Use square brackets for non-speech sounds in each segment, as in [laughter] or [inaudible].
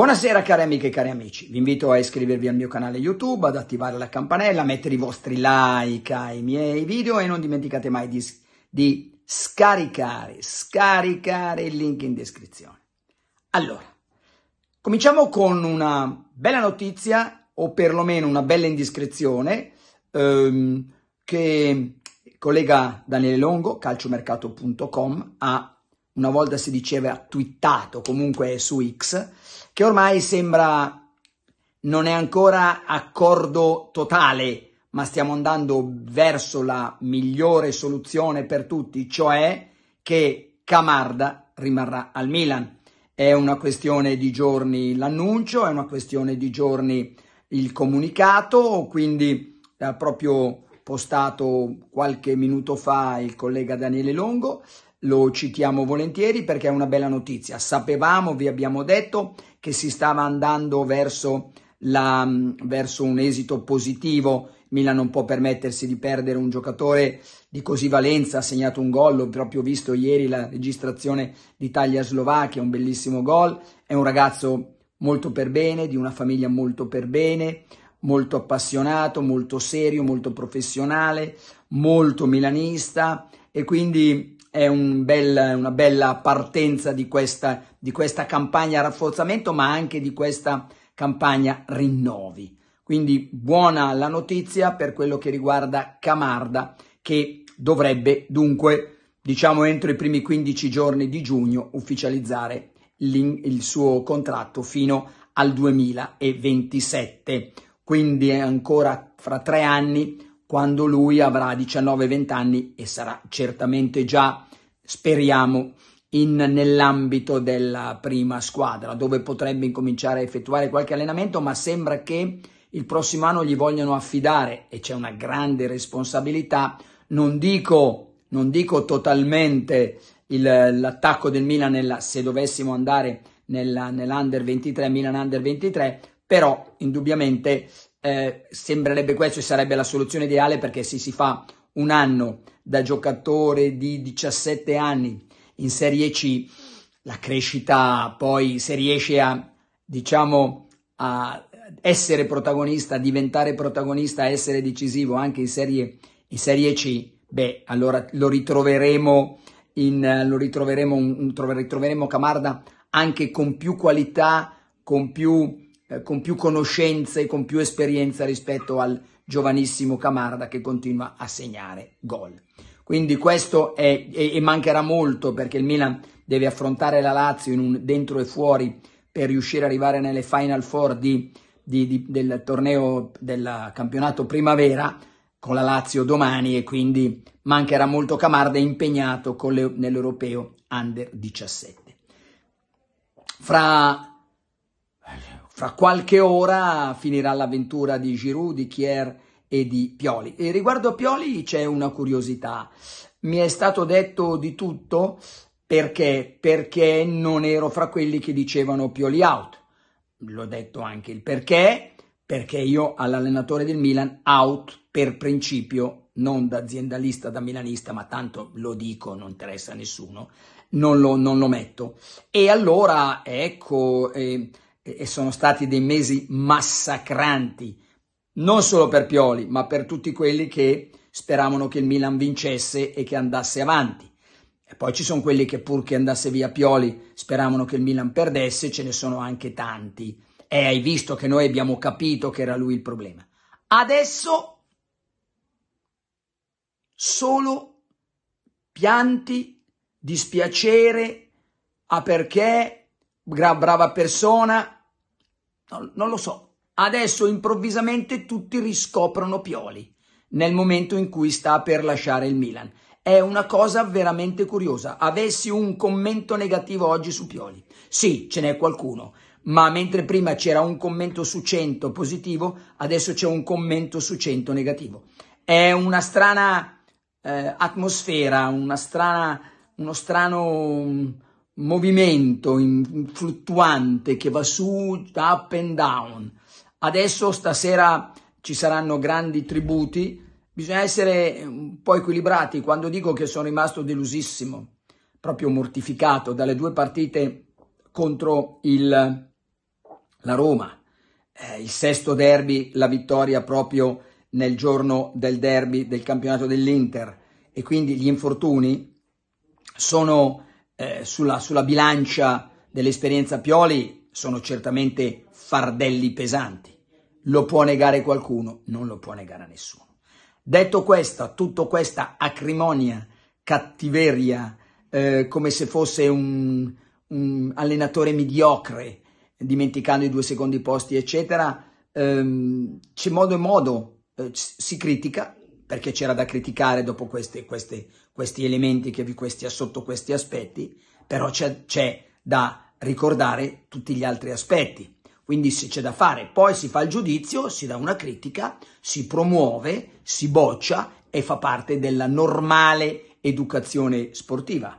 Buonasera cari amiche e cari amici, vi invito a iscrivervi al mio canale YouTube, ad attivare la campanella, a mettere i vostri like ai miei video e non dimenticate mai di, di scaricare, scaricare il link in descrizione. Allora, cominciamo con una bella notizia o perlomeno una bella indiscrezione ehm, che il collega Daniele Longo, calciomercato.com, ha una volta si diceva twittato, comunque su X, che ormai sembra non è ancora accordo totale, ma stiamo andando verso la migliore soluzione per tutti, cioè che Camarda rimarrà al Milan. È una questione di giorni l'annuncio, è una questione di giorni il comunicato, quindi ha proprio postato qualche minuto fa il collega Daniele Longo, lo citiamo volentieri perché è una bella notizia. Sapevamo, vi abbiamo detto, che si stava andando verso, la, mm, verso un esito positivo. Milan non può permettersi di perdere un giocatore di così valenza, ha segnato un gol, l'ho proprio visto ieri la registrazione d'Italia-Slovacchia, un bellissimo gol. È un ragazzo molto per bene, di una famiglia molto per bene, molto appassionato, molto serio, molto professionale, molto milanista, e quindi è un bel, una bella partenza di questa, di questa campagna rafforzamento ma anche di questa campagna rinnovi. Quindi buona la notizia per quello che riguarda Camarda che dovrebbe dunque, diciamo entro i primi 15 giorni di giugno, ufficializzare il suo contratto fino al 2027. Quindi è ancora fra tre anni quando lui avrà 19-20 anni e sarà certamente già, speriamo, in, nell'ambito della prima squadra, dove potrebbe incominciare a effettuare qualche allenamento, ma sembra che il prossimo anno gli vogliono affidare, e c'è una grande responsabilità, non dico, non dico totalmente l'attacco del Milan nella, se dovessimo andare nella, nell'Under 23, Milan Under 23, però indubbiamente eh, sembrerebbe questo e sarebbe la soluzione ideale perché se si fa un anno da giocatore di 17 anni in Serie C, la crescita poi se riesce a, diciamo, a essere protagonista, a diventare protagonista, a essere decisivo anche in Serie, in serie C, beh, allora lo ritroveremo, in, lo ritroveremo, un, un, ritroveremo Camarda anche con più qualità, con più eh, con più conoscenze, con più esperienza rispetto al giovanissimo Camarda che continua a segnare gol. Quindi questo è, e, e mancherà molto perché il Milan deve affrontare la Lazio in un dentro e fuori per riuscire ad arrivare nelle Final Four di, di, di, del torneo del campionato primavera con la Lazio domani e quindi mancherà molto Camarda impegnato le, nell'Europeo Under 17. Fra fra qualche ora finirà l'avventura di Giroud, di Kier e di Pioli. E riguardo a Pioli c'è una curiosità. Mi è stato detto di tutto perché? Perché non ero fra quelli che dicevano Pioli out. L'ho detto anche il perché, perché io all'allenatore del Milan out per principio, non da aziendalista, da milanista, ma tanto lo dico, non interessa a nessuno, non lo, non lo metto. E allora, ecco... Eh, e sono stati dei mesi massacranti, non solo per Pioli, ma per tutti quelli che speravano che il Milan vincesse e che andasse avanti. E poi ci sono quelli che pur che andasse via Pioli speravano che il Milan perdesse, ce ne sono anche tanti. E hai visto che noi abbiamo capito che era lui il problema. Adesso solo pianti, dispiacere, ah perché gra- brava persona, no, non lo so. Adesso improvvisamente tutti riscoprono Pioli nel momento in cui sta per lasciare il Milan. È una cosa veramente curiosa. Avessi un commento negativo oggi su Pioli. Sì, ce n'è qualcuno, ma mentre prima c'era un commento su 100 positivo, adesso c'è un commento su 100 negativo. È una strana eh, atmosfera, una strana, uno strano mm, movimento fluttuante che va su, up and down. Adesso stasera ci saranno grandi tributi, bisogna essere un po' equilibrati. Quando dico che sono rimasto delusissimo, proprio mortificato dalle due partite contro il, la Roma, eh, il sesto derby, la vittoria proprio nel giorno del derby del campionato dell'Inter e quindi gli infortuni sono eh, sulla, sulla bilancia dell'esperienza Pioli sono certamente fardelli pesanti. Lo può negare qualcuno, non lo può negare a nessuno. Detto questo, tutta questa acrimonia, cattiveria, eh, come se fosse un, un, allenatore mediocre, dimenticando i due secondi posti, eccetera, ehm, c'è modo e modo, eh, si critica, perché c'era da criticare dopo queste, queste, questi elementi che vi questi, sotto questi aspetti, però c'è da ricordare tutti gli altri aspetti. Quindi se c'è da fare, poi si fa il giudizio, si dà una critica, si promuove, si boccia e fa parte della normale educazione sportiva.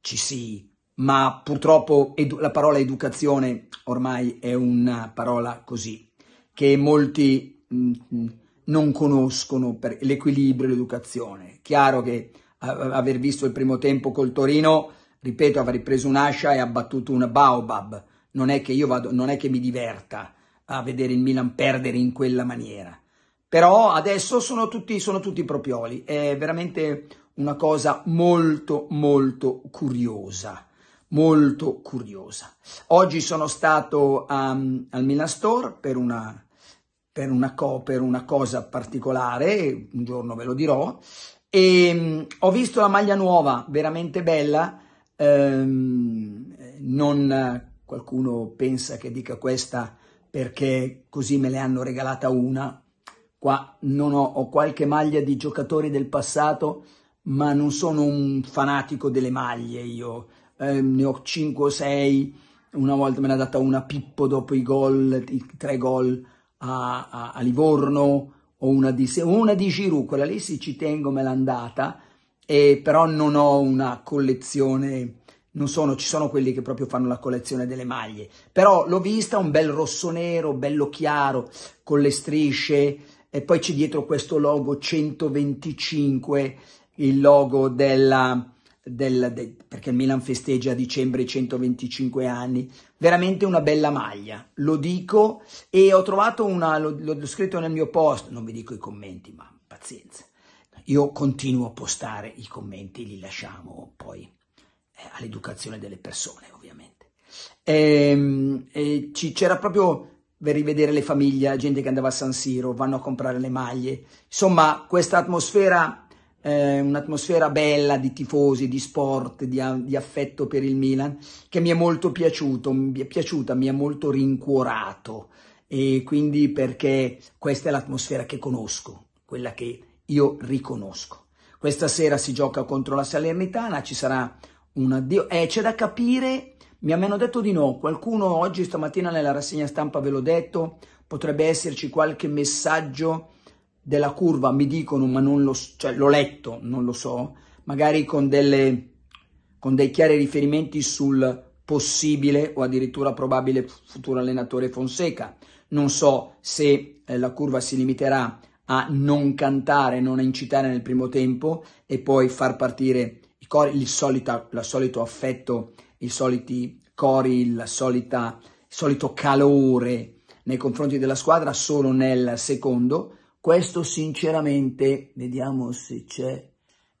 Ci si, ma purtroppo la parola educazione ormai è una parola così, che molti mh, mm, mm, non conoscono l'equilibrio e l'educazione. Chiaro che aver visto il primo tempo col Torino, ripeto, avrei preso un'ascia e abbattuto un baobab. Non è che io vado, non è che mi diverta a vedere il Milan perdere in quella maniera. Però adesso sono tutti, sono tutti propioli. È veramente una cosa molto, molto curiosa. Molto curiosa. Oggi sono stato um, al Milan Store per una per una, co- per una cosa particolare, un giorno ve lo dirò, e um, ho visto la maglia nuova, veramente bella, um, non qualcuno pensa che dica questa perché così me le hanno regalata una, qua non ho, ho qualche maglia di giocatori del passato, ma non sono un fanatico delle maglie, io eh, ne ho 5 o 6, una volta me l'ha data una Pippo dopo i gol, i tre gol a, a, a Livorno o una di, una di Giroux, quella lì sì ci tengo, me l'ha andata, e però non ho una collezione, non sono, ci sono quelli che proprio fanno la collezione delle maglie, però l'ho vista un bel rosso nero, bello chiaro, con le strisce, e poi c'è dietro questo logo 125, il logo della, del, de, perché il Milan festeggia a dicembre i 125 anni, veramente una bella maglia, lo dico e ho trovato una, l'ho scritto nel mio post, non vi dico i commenti, ma pazienza. Io continuo a postare i commenti, li lasciamo poi eh, all'educazione delle persone, ovviamente. Ehm, e, e c'era proprio per rivedere le famiglie, gente che andava a San Siro, vanno a comprare le maglie. Insomma, questa atmosfera eh, un'atmosfera bella di tifosi, di sport, di, di, affetto per il Milan, che mi è molto piaciuto, mi è piaciuta, mi ha molto rincuorato e quindi perché questa è l'atmosfera che conosco, quella che io riconosco. Questa sera si gioca contro la Salernitana, ci sarà un addio. Eh, c'è da capire, mi hanno detto di no, qualcuno oggi stamattina nella rassegna stampa ve l'ho detto, potrebbe esserci qualche messaggio della curva mi dicono, ma non lo so, cioè l'ho letto, non lo so, magari con, delle, con dei chiari riferimenti sul possibile o addirittura probabile futuro allenatore Fonseca. Non so se eh, la curva si limiterà a non cantare, non incitare nel primo tempo e poi far partire i cori, il solita, solito affetto, i soliti cori, il solita, solito calore nei confronti della squadra solo nel secondo, questo sinceramente, vediamo se c'è,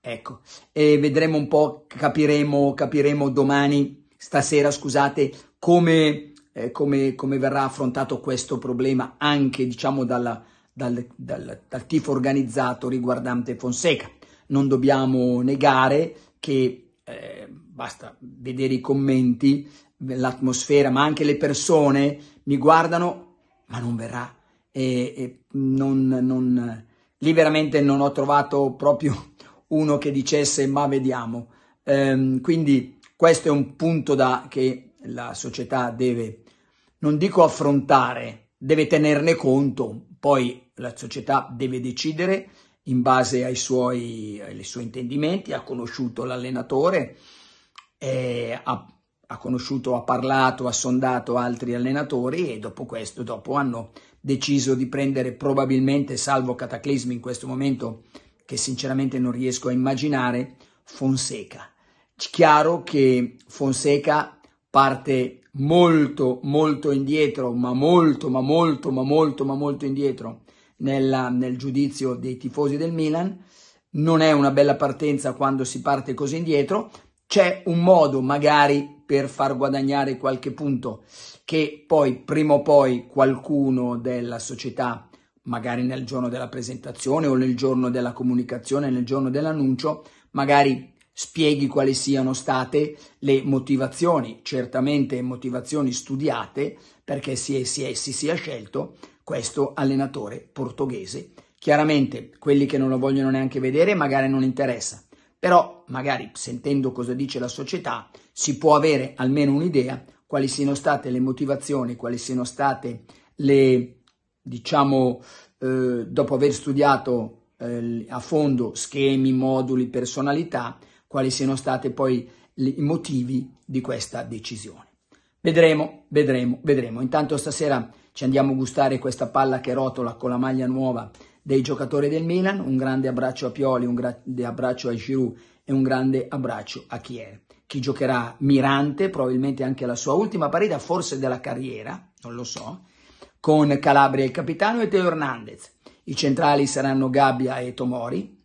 ecco, e vedremo un po', capiremo, capiremo domani, stasera scusate, come, eh, come, come verrà affrontato questo problema anche diciamo dalla, dal, dal, dal tifo organizzato riguardante Fonseca. Non dobbiamo negare che, eh, basta vedere i commenti, l'atmosfera, ma anche le persone mi guardano, ma non verrà e, e non, non, lì veramente non ho trovato proprio [laughs] uno che dicesse ma vediamo. Ehm, quindi questo è un punto da, che la società deve, non dico affrontare, deve tenerne conto, poi la società deve decidere in base ai suoi, ai suoi intendimenti, ha conosciuto l'allenatore, eh, ha ha conosciuto, ha parlato, ha sondato altri allenatori e dopo questo, dopo hanno deciso di prendere probabilmente, salvo cataclismi in questo momento, che sinceramente non riesco a immaginare, Fonseca. Chiaro che Fonseca parte molto, molto indietro, ma molto, ma molto, ma molto, ma molto indietro nella, nel giudizio dei tifosi del Milan. Non è una bella partenza quando si parte così indietro. C'è un modo magari per far guadagnare qualche punto che poi prima o poi qualcuno della società magari nel giorno della presentazione o nel giorno della comunicazione, nel giorno dell'annuncio, magari spieghi quali siano state le motivazioni, certamente motivazioni studiate perché si, è, si, è, si sia scelto questo allenatore portoghese. Chiaramente quelli che non lo vogliono neanche vedere magari non interessa, però magari sentendo cosa dice la società si può avere almeno un'idea quali siano state le motivazioni, quali siano state le, diciamo, eh, dopo aver studiato eh, a fondo schemi, moduli, personalità, quali siano stati poi i motivi di questa decisione. Vedremo, vedremo, vedremo. Intanto stasera ci andiamo a gustare questa palla che rotola con la maglia nuova dei giocatori del Milan, un grande abbraccio a Pioli, un grande abbraccio a Giroud e un grande abbraccio a Kier. Chi giocherà Mirante, probabilmente anche la sua ultima partita, forse della carriera, non lo so, con Calabria il capitano e Teo Hernandez. I centrali saranno Gabbia e Tomori.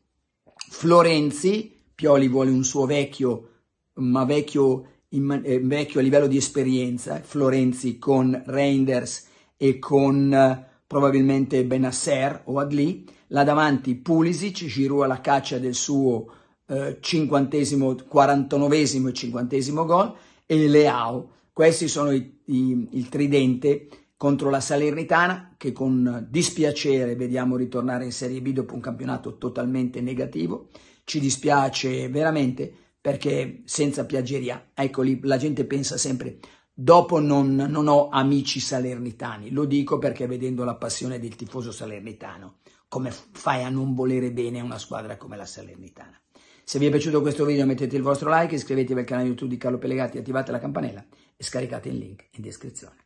Florenzi, Pioli vuole un suo vecchio, ma vecchio, in, eh, vecchio a livello di esperienza, Florenzi con Reinders e con probabilmente Benasser o Adli, là davanti Pulisic, Giroud alla caccia del suo eh, 49 e cinquantesimo gol e Leao. Questi sono i, i, il tridente contro la Salernitana che con dispiacere vediamo ritornare in Serie B dopo un campionato totalmente negativo. Ci dispiace veramente perché senza piaggeria, ecco lì la gente pensa sempre Dopo non, non, ho amici salernitani, lo dico perché vedendo la passione del tifoso salernitano, come fai a non volere bene una squadra come la Salernitana? Se vi è piaciuto questo video mettete il vostro like, iscrivetevi al canale YouTube di Carlo Pelegatti, attivate la campanella e scaricate il link in descrizione.